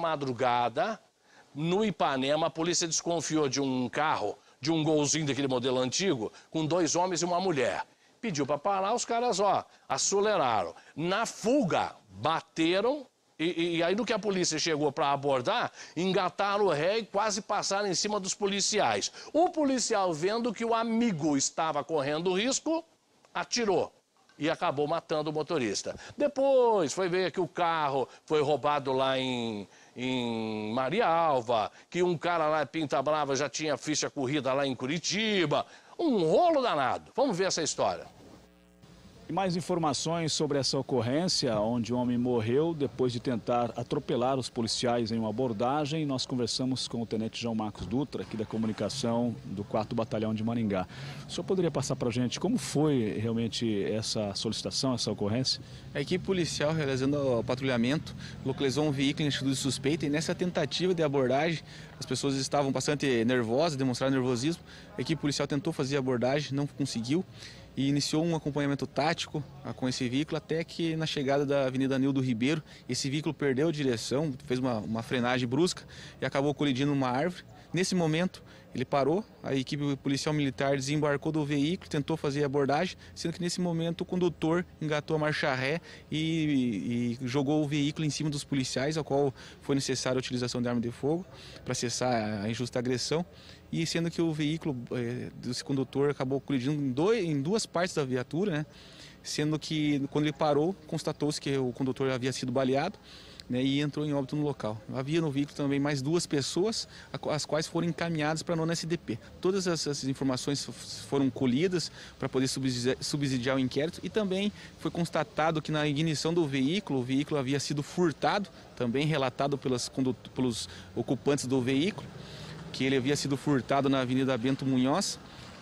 Madrugada, no Ipanema, a polícia desconfiou de um carro, de um golzinho daquele modelo antigo, com dois homens e uma mulher. Pediu para parar, os caras, ó, aceleraram. Na fuga, bateram e, e, aí, no que a polícia chegou para abordar, engataram o ré e quase passaram em cima dos policiais. O policial, vendo que o amigo estava correndo risco, atirou e acabou matando o motorista. Depois foi ver que o carro foi roubado lá em, em Maria Alva, que um cara lá Pinta Brava já tinha ficha corrida lá em Curitiba. Um rolo danado. Vamos ver essa história. E mais informações sobre essa ocorrência, onde um homem morreu depois de tentar atropelar os policiais em uma abordagem. Nós conversamos com o tenente João Marcos Dutra, aqui da comunicação do 4 Batalhão de Maringá. O senhor poderia passar para a gente como foi realmente essa solicitação, essa ocorrência? A equipe policial, realizando o patrulhamento, localizou um veículo em estudo de suspeita e nessa tentativa de abordagem, as pessoas estavam bastante nervosas, demonstraram nervosismo. A equipe policial tentou fazer a abordagem, não conseguiu e iniciou um acompanhamento tático ah, com esse veículo até que na chegada da Avenida Nildo Ribeiro, esse veículo perdeu direção, fez uma, uma frenagem brusca e acabou colidindo numa árvore. Nesse momento, ele parou, a equipe policial militar desembarcou do veículo, tentou fazer a abordagem, sendo que nesse momento o condutor engatou a marcha ré e, e jogou o veículo em cima dos policiais, ao qual foi necessária a utilização de arma de fogo para cessar a injusta agressão. E sendo que o veículo eh, desse condutor acabou colidindo em, dois, em duas partes da viatura, né? sendo que quando ele parou, constatou-se que o condutor havia sido baleado né, e entrou em óbito no local. Havia no veículo também mais duas pessoas, as quais foram encaminhadas para a nona SDP. Todas essas informações foram colhidas para poder subsidiar, o inquérito e também foi constatado que na ignição do veículo, o veículo havia sido furtado, também relatado pelas, pelos ocupantes do veículo, que ele havia sido furtado na Avenida Bento Munhoz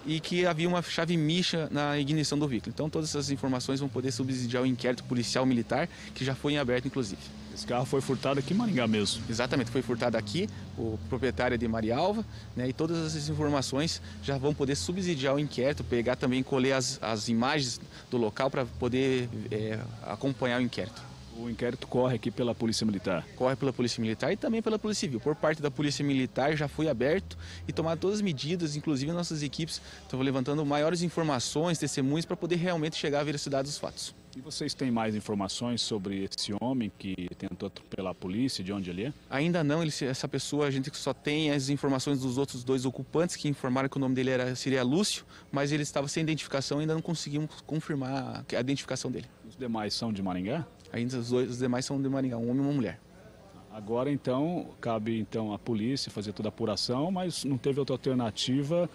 e que havia uma chave micha na ignição do veículo. Então todas essas informações vão poder subsidiar o inquérito policial militar, que já foi em aberto, inclusive. Esse carro foi furtado aqui em Maringá mesmo. Exatamente, foi furtado aqui, o proprietário é de Maria Alva, né, e todas essas informações já vão poder subsidiar o inquérito, pegar também, colher as, as imagens do local para poder é, acompanhar o inquérito. O inquérito corre aqui pela Polícia Militar. Corre pela Polícia Militar e também pela Polícia Civil. Por parte da Polícia Militar já foi aberto e tomado todas as medidas, inclusive nossas equipes estão levantando maiores informações, testemunhos para poder realmente chegar à veracidade dos fatos. E vocês têm mais informações sobre esse homem que tentou atropelar a polícia, de onde ele é? Ainda não, ele, essa pessoa a gente só tem as informações dos outros dois ocupantes que informaram que o nome dele era, seria Lúcio, mas ele estava sem identificação e ainda não conseguimos confirmar a identificação dele. Os demais são de Maringá? Ainda os, dois, os demais são de Maringá, um homem e uma mulher. Agora então cabe então à polícia fazer toda a apuração, mas não teve outra alternativa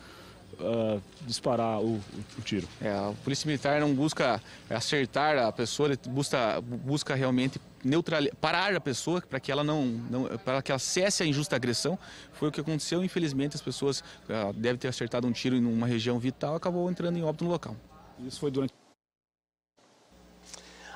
uh, disparar o, o tiro. É, a polícia militar não busca acertar a pessoa, ele busca, busca realmente neutralizar, parar a pessoa para que ela não, não para que ela cesse a injusta agressão. Foi o que aconteceu, infelizmente as pessoas uh, devem ter acertado um tiro em uma região vital, acabou entrando em óbito no local. Isso foi durante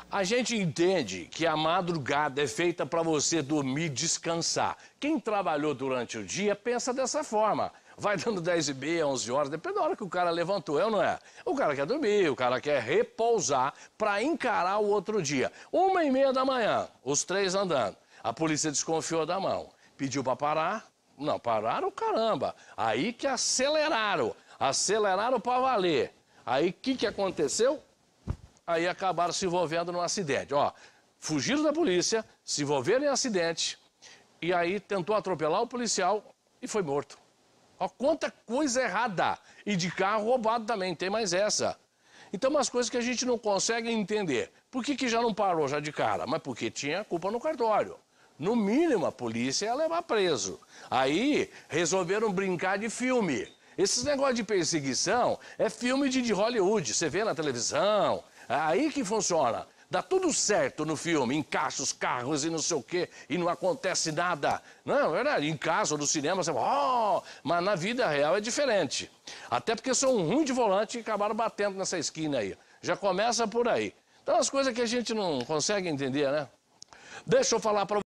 a gente entende que a madrugada é feita para você dormir, descansar. Quem trabalhou durante o dia pensa dessa forma. Vai dando 10 e meia, 11 horas, depende da hora que o cara levantou, é ou não é? O cara quer dormir, o cara quer repousar para encarar o outro dia. Uma e meia da manhã, os três andando. A polícia desconfiou da mão, pediu para parar. Não, pararam caramba. Aí que aceleraram, aceleraram para valer. Aí o que, que aconteceu? aí acabaram se envolvendo num acidente. Ó, fugiram da polícia, se envolveram em acidente e aí tentou atropelar o policial e foi morto. Ó, quanta coisa errada! E de carro roubado também, tem mais essa. Então, umas coisas que a gente não consegue entender. Por que, que já não parou já de cara? Mas porque tinha culpa no cartório. No mínimo, a polícia ia levar preso. Aí, resolveram brincar de filme. Esses negócios de perseguição é filme de, de Hollywood. Você vê na televisão, é aí que funciona. Dá tudo certo no filme, encaixa os carros e não sei o quê, e não acontece nada. Não, é verdade, em casa ou no cinema você fala, oh! mas na vida real é diferente. Até porque são ruim de volante e acabaram batendo nessa esquina aí. Já começa por aí. Então, as coisas que a gente não consegue entender, né? Deixa eu falar para